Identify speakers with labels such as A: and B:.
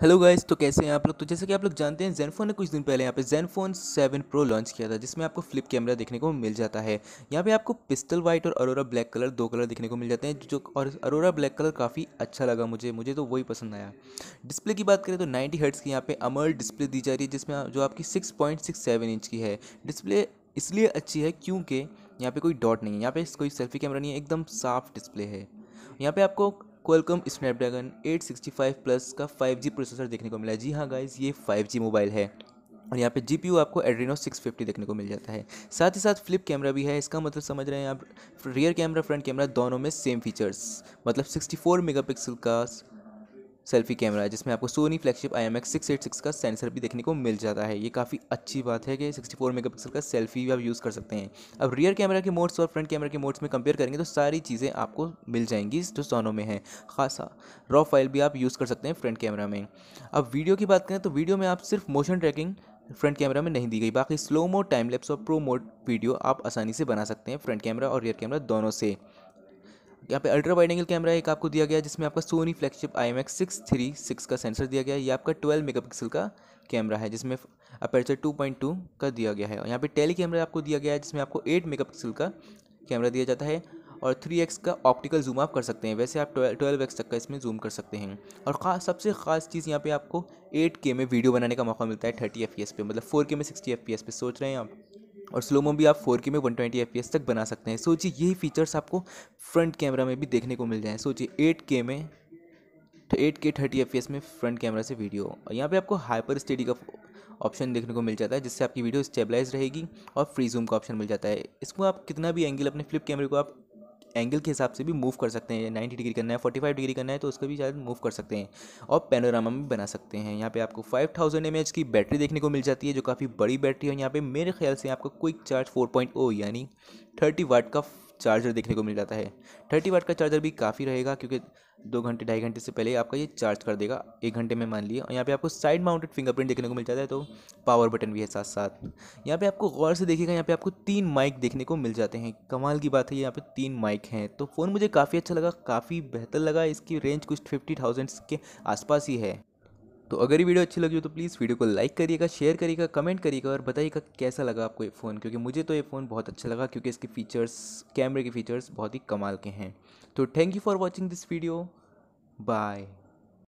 A: hello guys तो कैसे हैं आप लोग तो जैसे कि आप लोग जानते हैं जैनफोन ने कुछ दिन पहले यहाँ पे जैनफोन 7 प्रो लॉन्च किया था जिसमें आपको फ्लिप कैमरा देखने को मिल जाता है यहाँ पे आपको पिस्टल वाइट और अरोरा ब्लैक कलर दो कलर देखने को मिल जाते हैं जो और अरोरा ब्लैक कलर काफ़ी अच्छा लगा मुझे मुझे तो वही पसंद आया डिस्प्ले की बात करें तो नाइन्टी हर्ट्स की यहाँ पर अमर डिस्प्ले दी जा रही है जिसमें जो आपकी सिक्स इंच की है डिस्प्ले इसलिए अच्छी है क्योंकि यहाँ पर कोई डॉट नहीं है यहाँ पर कोई सेल्फी कैमरा नहीं है एकदम साफ डिस्प्ले है यहाँ पे आपको क्वालकम स्नैपड्रैगन 865 प्लस का 5G प्रोसेसर देखने को मिला है जी हाँ गाइज ये 5G मोबाइल है और यहाँ पे जी आपको एड्रीनो 650 देखने को मिल जाता है साथ ही साथ फ्लिप कैमरा भी है इसका मतलब समझ रहे हैं आप रियर कैमरा फ्रंट कैमरा दोनों में सेम फीचर्स मतलब 64 मेगापिक्सल का सेल्फी कैमरा है जिसमें आपको Sony flagship I M X six eight six का सेंसर भी देखने को मिल जाता है ये काफ़ी अच्छी बात है कि सिक्सटी फोर मेगा पिक्सल का सेल्फी भी आप यूज़ कर सकते हैं अब रियर कैमरा के मोड्स और फ्रंट कैमरा के मोड्स में कंपेयर करेंगे तो सारी चीज़ें आपको मिल जाएंगी जो दोनों में है खासा रॉ फाइल भी आप यूज़ कर सकते हैं फ्रंट कैमरा में अब वीडियो की बात करें तो वीडियो में आप सिर्फ मोशन ट्रैकिंग फ्रंट कैमरा में नहीं दी गई बाकी स्लो मोड टाइम लैप्स और प्रो मोड वीडियो आप आसानी से बना सकते हैं फ्रंट कैमरा और रियर कैमरा दोनों से यहाँ पे अल्ट्रा वाइड एंगल कैमरा एक आपको दिया गया जिसमें आपका Sony flagship I M X six three six का सेंसर दिया गया है ये आपका ट्वेल्व मेगापिक्सल का कैमरा है जिसमें अपर्चर टू पॉइंट टू का दिया गया है और यहाँ पे टेली कैमरा आपको दिया गया है जिसमें आपको एट मेगापिक्सल का कैमरा दिया जाता है और थ्री एक्स का ऑप्टिकल जूम आप कर सकते हैं वैसे आप ट्वेल्व एक्स तक का इसमें जूम कर सकते हैं और खास सबसे खास चीज़ यहाँ पे आपको एट के में वीडियो बनाने का मौका मिलता है थर्टी एफ पी एस पे मतलब फोर के में सिक्सटी एफ पी एस पे सोच रहे हैं आप और स्लोमो भी आप 4K में 120 fps तक बना सकते हैं सोचिए यही फीचर्स आपको फ्रंट कैमरा में भी देखने को मिल जाए सोचिए 8K में एट के थर्टी एफ में फ्रंट कैमरा से वीडियो और यहाँ पे आपको हाइपर स्टडी का ऑप्शन देखने को मिल जाता है जिससे आपकी वीडियो स्टेबलाइज रहेगी और फ्री जूम का ऑप्शन मिल जाता है इसको आप कितना भी एंगल अपने फ्लिप कैमरे को आप एंगल के हिसाब से भी मूव कर सकते हैं नाइन्टी डिग्री करना है फोर्टी फाइव डिग्री करना है तो उसका भी शायद मूव कर सकते हैं और पेनोरामा भी बना सकते हैं यहाँ पे आपको फाइव थाउजेंड एम एच की बैटरी देखने को मिल जाती है जो काफ़ी बड़ी बैटरी है यहाँ पे मेरे ख्याल से आपको quick charge four point O यानी थर्टी वाट का चार्जर देखने को मिल जाता है थर्टी वाट का चार्जर भी काफ़ी रहेगा क्योंकि दो घंटे ढाई घंटे से पहले आपका ये चार्ज कर देगा एक घंटे में मान लिए और यहाँ पे आपको साइड माउंटेड फिंगरप्रिंट देखने को मिल जाता है तो पावर बटन भी है साथ साथ यहाँ पे आपको गौर से देखिएगा यहाँ पे आपको तीन माइक देखने को मिल जाते हैं कमाल की बात है यहाँ पे तीन माइक हैं तो फ़ोन मुझे काफ़ी अच्छा लगा काफ़ी बेहतर लगा इसकी रेंज कुछ फिफ्टी थाउजेंड्स के आसपास ही है तो अगर ये वीडियो अच्छी लगी हो तो प्लीज़ वीडियो को लाइक करिएगा शेयर करिएगा कमेंट करिएगा और बताइएगा कैसा लगा आपको ये फ़ोन क्योंकि मुझे तो ये फ़ोन बहुत अच्छा लगा क्योंकि इसके फ़ीचर्स कैमरे के फ़ीचर्स बहुत ही कमाल के हैं तो thank you for watching this video bye